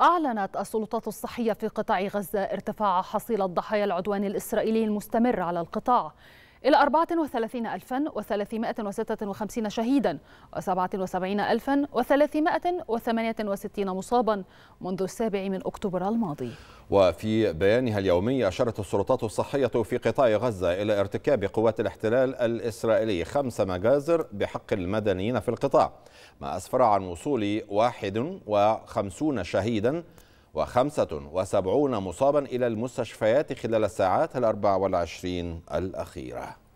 أعلنت السلطات الصحية في قطاع غزة ارتفاع حصيلة ضحايا العدوان الإسرائيلي المستمر على القطاع إلى 34356 شهيدا و77368 مصابا منذ السابع من أكتوبر الماضي وفي بيانها اليومي أشارت السلطات الصحية في قطاع غزة إلى ارتكاب قوات الاحتلال الإسرائيلي خمس مجازر بحق المدنيين في القطاع ما أسفر عن وصول 51 شهيدا و75 مصابا إلى المستشفيات خلال الساعات الأربع والعشرين الأخيرة